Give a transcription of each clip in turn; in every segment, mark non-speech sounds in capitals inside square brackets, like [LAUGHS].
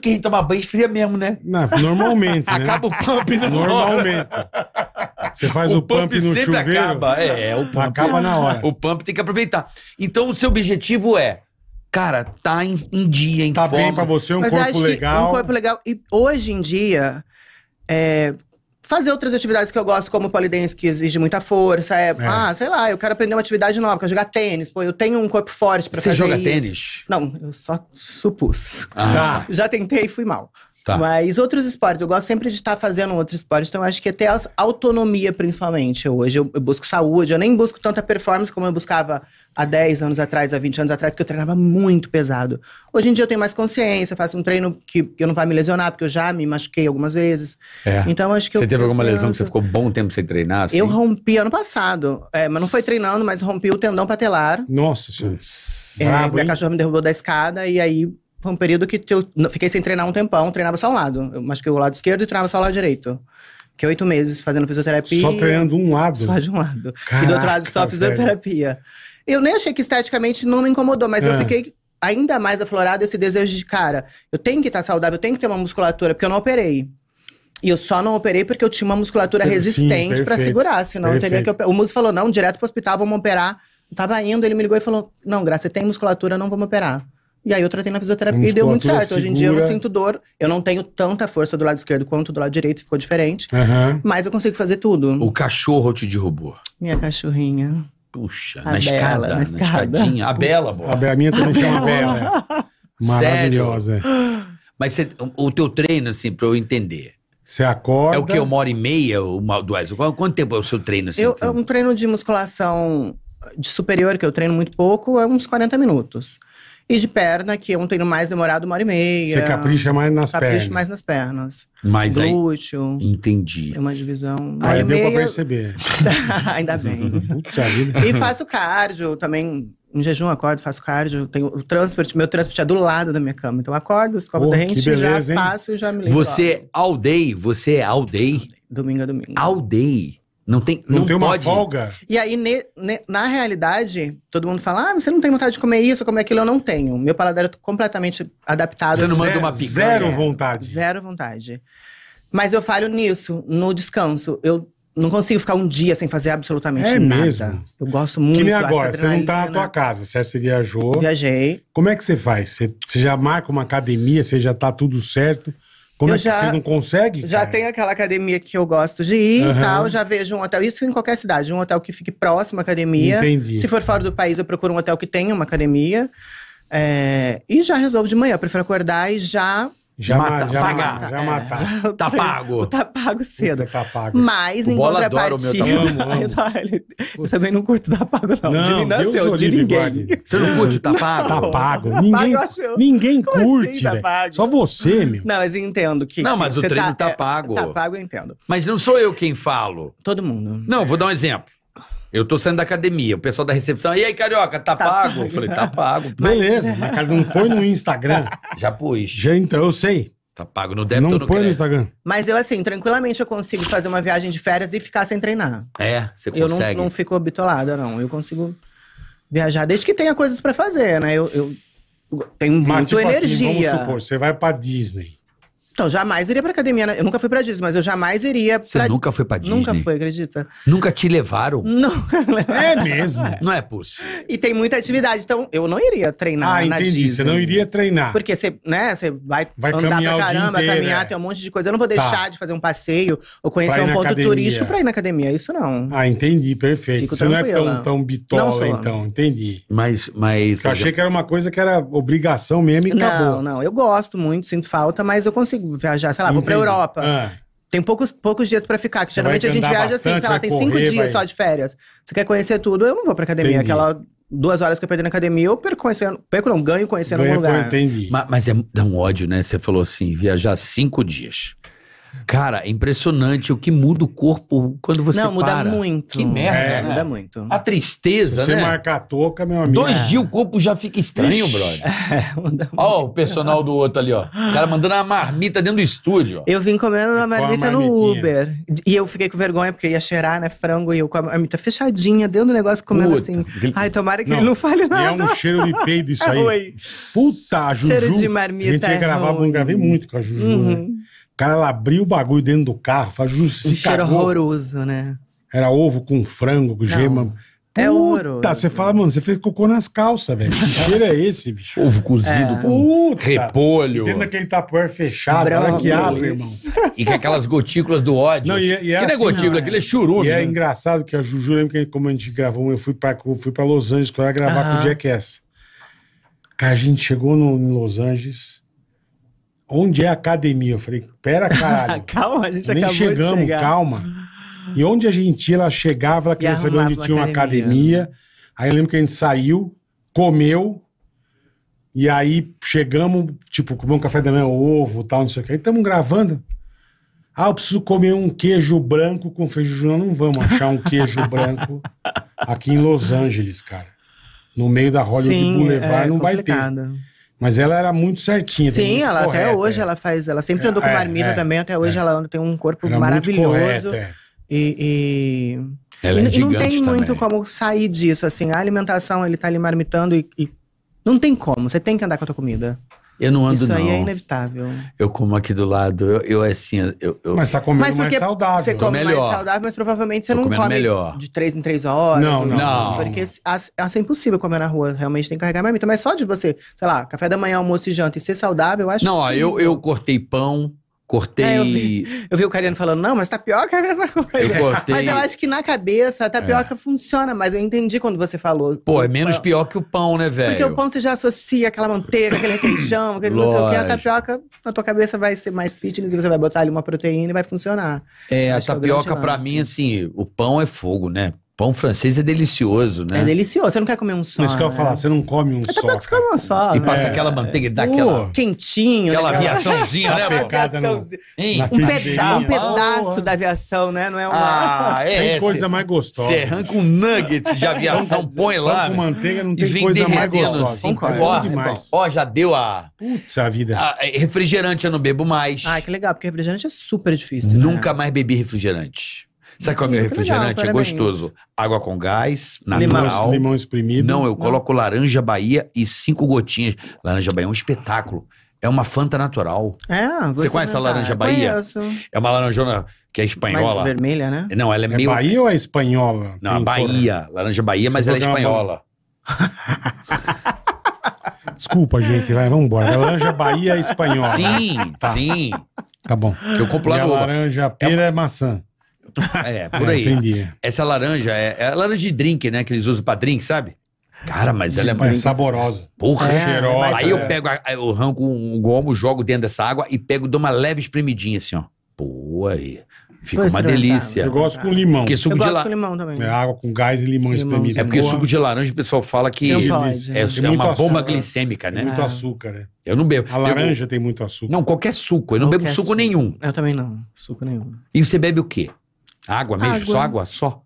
que a gente toma banho esfria mesmo, né? Não, normalmente. [LAUGHS] né? Acaba o pump na Normalmente. Você faz o, o pump, pump no sempre chuveiro. acaba. É, é, o pump. Acaba na hora. O pump tem que aproveitar. Então, o seu objetivo é cara, tá em, em dia, em tá forma. Tá bem pra você, um Mas corpo legal. um corpo legal. E hoje em dia, é, fazer outras atividades que eu gosto, como polidense, que exige muita força. É, é. Ah, sei lá, eu quero aprender uma atividade nova, quero jogar tênis. Pô, eu tenho um corpo forte pra Você fazer joga tênis? Não, eu só supus. Ah. Tá. Já tentei e fui mal. Tá. Mas outros esportes, eu gosto sempre de estar tá fazendo outro esporte, então acho que até a autonomia, principalmente, hoje. Eu, eu, busco saúde, eu nem busco tanta performance como eu buscava há 10 anos atrás, há 20 anos atrás, que eu treinava muito pesado. Hoje em dia eu tenho mais consciência, faço um treino que, que eu não vai me lesionar, porque eu já me machuquei algumas vezes. É. Então acho que Você eu, teve alguma lesão que você ficou bom tempo sem treinar? Assim? Eu rompi ano passado, é, mas não foi treinando, mas rompi o tendão patelar. Nossa senhora. É, minha cachorra me derrubou da escada e aí foi um período que eu fiquei sem treinar um tempão, treinava só um lado. Eu machuquei o lado esquerdo e treinava só o lado direito. Fiquei oito meses fazendo fisioterapia. Só treinando um lado? Só de um lado. Caraca, e do outro lado só fisioterapia. Velho. Eu nem achei que esteticamente não me incomodou, mas é. eu ah. fiquei ainda mais aflorado esse desejo de, cara, eu tenho que estar tá saudável, eu tenho que ter uma musculatura, porque eu não operei. E eu só não operei porque eu tinha uma musculatura resistente para segurar, senão perfeito. eu teria que... O Muso falou, não, direto pro hospital, vamos operar. Eu tava indo, ele me ligou e falou, não, Graça, você tem musculatura, não vamos operar. E aí eu tratei na fisioterapia e deu muito certo. Hoje em dia eu não sinto dor, eu não tenho tanta força do lado esquerdo quanto do lado direito, ficou diferente. Uhum. Mas eu consigo fazer tudo. O cachorro te derrubou. Minha cachorrinha. Puxa, a na, Bela, escada, na, na escadinha. A Bela, boa. A Bela, minha também a chama Bela. Bela. É. [LAUGHS] Maravilhosa. Sério? Mas cê, o teu treino, assim, pra eu entender, você acorda. É o que? Uma hora e meia? Uma, duas? Quanto tempo é o seu treino? Assim, eu, Um treino de musculação de superior, que eu treino muito pouco, é uns 40 minutos. E de perna, que ontem é treino mais demorado uma hora e meia. Você capricha mais nas capricha pernas. Capricha mais nas pernas. Mas Glúteo. Aí, entendi. É uma divisão. Aí deu meia. pra perceber. [LAUGHS] Ainda bem. Puta vida. E faço cardio também. Em jejum, acordo, faço cardio. Tenho o transporte, meu transporte é do lado da minha cama. Então, acordo, escovo oh, gente beleza, já hein? faço e já me lembro. Você, all day, você é all day? Domingo a domingo. All day. Não tem, não, não tem pode. uma folga. E aí, ne, ne, na realidade, todo mundo fala: ah, você não tem vontade de comer isso, comer aquilo. Eu não tenho. Meu paladar é completamente adaptado. Você não manda uma picanha. Zero vontade. Zero vontade. Mas eu falho nisso, no descanso. Eu não consigo ficar um dia sem fazer absolutamente é nada. Mesmo? Eu gosto muito. Que nem agora, você não tá na tua casa, certo? Você viajou. Viajei. Como é que você faz? Você, você já marca uma academia, você já tá tudo certo. Como eu é que já, você não consegue? Já cara? tem aquela academia que eu gosto de ir uhum. e tal, já vejo um hotel. Isso em qualquer cidade, um hotel que fique próximo à academia. Entendi. Se for fora do país, eu procuro um hotel que tenha uma academia. É, e já resolvo de manhã. Eu prefiro acordar e já já, mata, já, pagar. Já, matar. É, [LAUGHS] tá pago. [LAUGHS] Tá pago cedo. tá pago. Mas, em bola contrapartida... meu tá... [LAUGHS] eu, também não curto tá pago, não. não de mim nasceu, é de ninguém. Guarde. Você não curte tá pago? Tá pago. Tá ninguém, ninguém curte, assim, tá Só você, meu. Não, mas entendo que... Não, que mas o treino tá, tá é, pago. Tá pago, eu entendo. Mas não sou eu quem falo. Todo mundo. Não, vou dar um exemplo. Eu tô saindo da academia, o pessoal da recepção, e aí, carioca, tá, tá pago? pago? Eu falei, tá pago. [LAUGHS] Mas... Beleza, mas cara, não põe no Instagram. [LAUGHS] Já pus. Já então, eu sei. Tá pago no débito não no põe crédito. no Instagram. Mas eu, assim, tranquilamente eu consigo fazer uma viagem de férias e ficar sem treinar. É, você consegue. Eu não, não fico bitolada, não. Eu consigo viajar, desde que tenha coisas para fazer, né? Eu, eu tenho mas, muita tipo energia. Assim, vamos supor, você vai pra Disney. Então, jamais iria pra academia. Né? Eu nunca fui pra Disney, mas eu jamais iria pra... Você nunca foi pra Disney? Nunca foi, acredita? Nunca te levaram? Nunca [LAUGHS] É mesmo? Não é possível. E tem muita atividade, então eu não iria treinar Ah, na entendi. Disney. Você não iria treinar. Porque você, né, você vai, Vai andar caminhar pra caramba, inteiro, caminhar, é. tem um monte de coisa. Eu não vou tá. deixar de fazer um passeio ou conhecer um ponto academia. turístico pra ir na academia. Isso não. Ah, entendi, perfeito. Fico Você não é tão, tão Não sou. então, entendi. Mas, mas... Eu achei que era uma coisa que era obrigação mesmo e não, acabou. não, eu gosto muito, sinto falta, mas eu consigo viajar, sei lá, vou pra Europa. Ah. Tem poucos, poucos dias para ficar, que geralmente a gente viaja assim, bastante, assim, sei lá, tem correr, cinco dias vai... só de férias. Você quer conhecer tudo? Eu não vou pra academia. Entendi. Aquela duas horas que eu perdi na academia, eu perco, conhecendo, perco não, ganho conhecendo ganho, algum lugar. Entendi. Mas, mas é, dá um ódio, né? Você falou assim, viajar cinco dias. Cara, é impressionante o que muda o corpo quando você Não, muda para. muito. Que merda, é, né? Muda muito. A tristeza, você né? Você marca a toca, meu amigo. Dois é. dias o corpo já fica estranho, Ixi. brother. [LAUGHS] É, muda muito. Ó o personal do outro ali, ó. O cara mandando uma marmita dentro do estúdio. Ó. Eu vim comendo uma marmita com no Uber. E eu fiquei com vergonha, porque ia cheirar, né, frango. E eu com a marmita fechadinha, dentro do negócio, comendo Puta. assim. Ai, tomara que não, ele não fale nada. E é um cheiro de peido isso [LAUGHS] aí. Oi. Puta, Juju. Cheiro de marmita. A gente ia é gravar, não gravei muito com a Juju, né? uhum. né? cara ela abriu o bagulho dentro do carro, faz justiça. Um cheiro cagou. horroroso, né? Era ovo com frango, com gema. É Puta, é horroroso. Você fala, mano, você fez cocô nas calças, velho. Que cheiro é esse, bicho? Ovo cozido é. com Puta. repolho. Dentro daquele tapoer fechado, Bravo, que abre, irmão. E com aquelas gotículas do ódio. Não, e, é, e é, é assim, é gotícula, aquilo é churume. E é né? engraçado que a Juju, lembra que como a gente gravou, eu fui pra, eu fui pra Los Angeles, quando eu ia gravar uh -huh. com o Jackass. Cara, a gente chegou no, em Los Angeles, Onde é a academia? Eu falei, pera, caralho. [LAUGHS] calma, a gente nem acabou chegamos, de calma. E onde a gente ia, ela chegava, ela queria saber onde tinha uma academia. Né? academia. Aí eu lembro que a gente saiu, comeu, e aí chegamos, tipo, comemos um café da manhã, ovo tal, não sei o que. Aí estamos gravando. Ah, eu preciso comer um queijo branco com feijão. Não, não vamos achar um queijo branco [LAUGHS] aqui em Los Angeles, cara. No meio da Hollywood Sim, Boulevard é, não complicado. vai ter. Mas ela era muito certinha. Sim, muito ela correta, até hoje é. ela faz. Ela sempre andou com é, marmita é, também, até hoje é. ela tem um corpo era é maravilhoso. Correta, e, e... e não tem também. muito como sair disso, assim. A alimentação, ele tá ali marmitando e, e, não tem como. Você tem que andar com a tua comida. Eu não ando, Isso aí é não. é inevitável. Eu como aqui do lado, eu, eu assim... Eu, eu... Mas tá comendo mas mais saudável. Você né? come melhor. mais saudável, mas provavelmente você não come melhor. de três em três horas. Não, não. não. Porque assim, é impossível comer na rua, realmente tem que carregar marmita. Mas só de você, sei lá, café da manhã, almoço e janta e ser saudável, eu acho Não, ó, eu, eu cortei pão, Cortei. É, eu, vi, eu, vi, o Cariano falando, não, mas tapioca tá é a mesma coisa. Eu cortei... Mas eu acho que na cabeça a tá tapioca é. funciona, mas eu entendi quando você falou. Pô, é menos pão. pior que o pão, né, velho? Porque o pão você já associa aquela manteiga, aquele requeijão, aquele Lógico. não sei o tá que. A tapioca, na tua cabeça, vai ser mais fitness e você vai botar ali uma proteína e vai funcionar. É, a é tapioca, é pra lance. mim, assim, o pão é fogo, né? Pão francês é delicioso, né? É delicioso. Você não quer comer um só. Mas que eu ia né? falar, você não come um é só. É que você come um só. E né? passa aquela manteiga e dá aquela. Quentinho. Aquela daquela... Né? aviaçãozinha, né, pecada, Um, peda um pedaço oh, da aviação, né? Não é uma. Ah, é. Tem é, coisa mais gostosa. Você arranca um nugget de aviação, põe lá. Com manteiga não tem coisa mais gostosa. Assim, ó, ó, já deu a. Putz, a vida. A é, refrigerante eu não bebo mais. Ah, que legal, porque refrigerante é super difícil. Né? Nunca mais bebi refrigerante. Sabe qual é o meu hum, refrigerante? Legal, é gostoso. Água com gás, na Limão, limão espremido. Não, eu Não. Né? coloco laranja Bahia e cinco gotinhas. Laranja Bahia é um espetáculo. É uma Fanta natural. É, você, conhece a laranja Bahia? É uma laranjona que é espanhola. Mais vermelha, né? Não, ela é, é meio. Bahia ou é espanhola? Não, a Bahia. Laranja Bahia, mas ela é espanhola. Desculpa, gente, vai, vamos embora. É laranja Bahia espanhola. Sim, tá. sim. Tá bom. Que eu compro lá no laranja, é pera é, é maçã. É, [LAUGHS] por é, aí. entendi. Essa laranja é, é laranja de drink, né? Que eles usam pra drink, sabe? Cara, mas ela é, é mais. saborosa. Porra, É, cheirosa. Aí eu é. pego, a- eu arranco um gomo, jogo dentro dessa água e pego, dou uma leve espremidinha assim, ó. Pô, aí. Fica uma delícia. Eu gosto com limão. suco Eu de gosto com limão também. É água com gás e limão Limão, espremido. É porque Boa. suco de laranja o pessoal fala que é, é uma né? bomba né? glicêmica, Tem né? muito açúcar, né? Eu não bebo. A laranja tem muito açúcar. não, qualquer suco. Eu não bebo suco suco. nenhum. Eu também não, suco nenhum. E você bebe o quê? Água mesmo? Água. Só água? Só?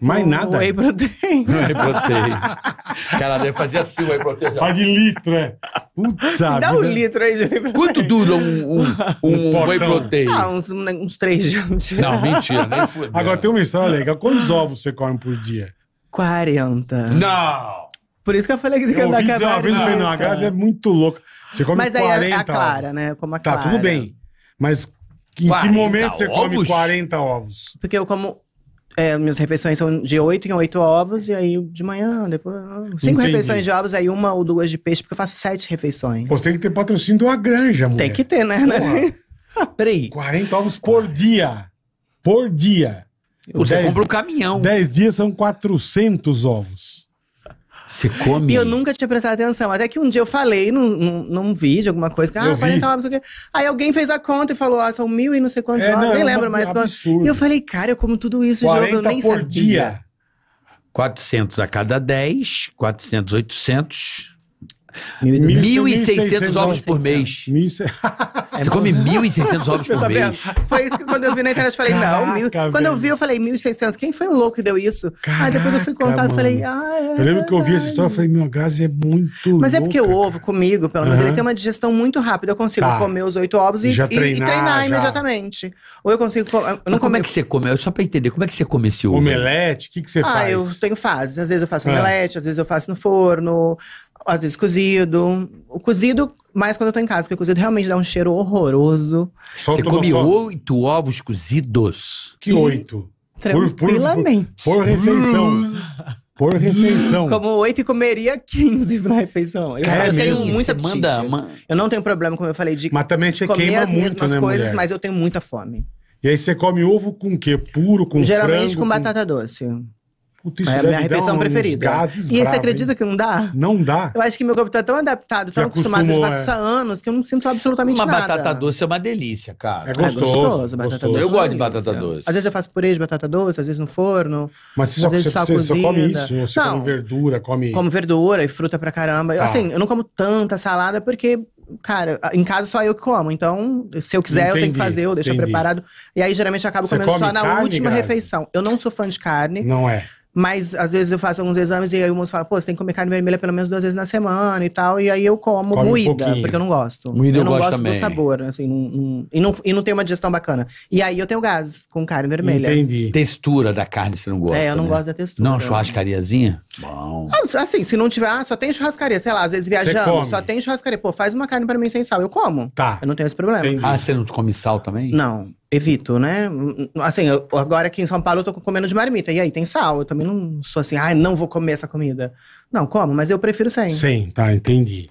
Mais nada? Whey protein. [LAUGHS] Whey protein. Cara, deve fazer assim o whey protein. Faz de litro, é. Putz, Dá um litro aí de whey protein. Quanto dura um, um, [LAUGHS] um, um whey protein? Ah, uns, uns três dias. Não, mentira, nem [LAUGHS] fudeu. Agora tem uma história legal. Quantos ovos você come por dia? 40. Não! Por isso que eu falei que tem que andar com a Uma vez eu falei, não, a casa é muito louca. Você come Mas 40. Mas aí a, a clara, ovos. né? Como a clara. Tá, tudo bem. Mas em que momento você come 40 ovos? Porque eu como. É, minhas refeições são de 8 em 8 ovos, e aí de manhã, depois. 5 refeições de ovos, aí uma ou duas de peixe, porque eu faço 7 refeições. Você tem que ter patrocínio de uma granja, mulher. Tem que ter, né? né? [LAUGHS] peraí. 40 ovos por dia. Por dia. Você 10, compra um caminhão. 10 dias são 400 ovos. Você come? E eu nunca tinha prestado atenção. Até que um dia eu falei num, num, num vídeo, alguma coisa. Ah, 40 vi. não sei o quê. Aí alguém fez a conta e falou, ah, são mil e não sei quantos É, horas. não, nem é um lembro mais quanto. absurdo. E eu falei, cara, eu como tudo isso, Diogo, 40 eu nem por sabia. dia. 400 a cada 10, 400, 800. 1.600 ovos por mês. É você come 1.600 [LAUGHS] ovos por mês. Foi isso que quando eu vi na internet, eu falei, Caraca, não, mil... quando eu vi, eu falei, 1.600, quem foi o louco que deu isso? Caraca, Aí depois eu fui contar, eu falei, ah, é. Eu lembro que eu ouvi essa é história, eu falei, meu, Grazi é muito Mas louca, é porque o ovo, comigo, pelo menos, ele tem uma digestão muito rápida. Eu consigo tá. comer os oito ovos e, treinar, e, treinar já. imediatamente. Ou eu consigo... Eu não como, como é que você come? só pra entender, como é que você come esse ovo? Omelete, o que, que você ah, faz? Ah, eu tenho fases. Às vezes eu faço ah. omelete, às vezes eu faço no forno. Às vezes cozido. O cozido, mais quando eu tô em casa, porque o cozido realmente dá um cheiro horroroso. Solta Você come oito ovos cozidos. Que oito? Tranquilamente. Por, por, por, refeição. Por [LAUGHS] refeição. Como oito e comeria 15 pra refeição. Eu, é, eu tenho muita apetite. Manda, man... Eu não tenho problema, como eu falei, de mas também você comer queima as muito, mesmas né, coisas, mulher? mas eu tenho muita fome. E aí você come ovo com o quê? Puro, com Geralmente frango, com batata com... doce. Puta, isso é minha refeição preferida. Gases e bravo, você acredita hein? que não dá? Não dá. Eu acho que meu corpo tá tão adaptado, tão acostumado, a faço é. há anos, que eu não sinto absolutamente uma nada. Uma batata doce é uma delícia, cara. É gostoso. É gostoso, batata doce. Eu é gosto de batata doce. Às vezes eu faço purê de batata doce, às vezes no forno. Mas você, às só, vezes você, só você, você come isso? Você não, come verdura, come... Como verdura e fruta pra caramba. Tá. Assim, eu não como tanta salada porque cara, em casa só eu que como. Então, se eu quiser, entendi, eu tenho que fazer, eu deixo entendi. preparado. E aí, geralmente, eu acabo Você comendo só na carne, última grave? refeição. Eu não sou fã de carne. Não é. Mas às vezes eu faço alguns exames e aí o moço fala, pô, você tem que comer carne vermelha pelo menos duas vezes na semana e tal. E aí eu como Come moída, um porque eu não gosto. Moída eu, eu não gosto, gosto também. do sabor, assim, não, não, e, não, e não tem uma digestão bacana. E aí eu tenho gás com carne vermelha. Entendi. Textura da carne você não gosta. É, eu não né? gosto da textura. Não, churrascariazinha? Bom. Ah, assim, se não tiver, ah, só tem churrascaria, sei lá, às vezes viajamos, só tem churrascaria. Pô, faz uma carne pra mim sem sal. Eu como. Tá. Eu não tenho esse problema. Entendi. Ah, você não come sal também? Não. Evito, né? Assim, eu, agora aqui em São Paulo eu tô comendo de marmita. E aí, tem sal. Eu também não sou assim, ai, ah, não vou comer essa comida. Não, como, mas eu prefiro sem. Sem, tá, entendi.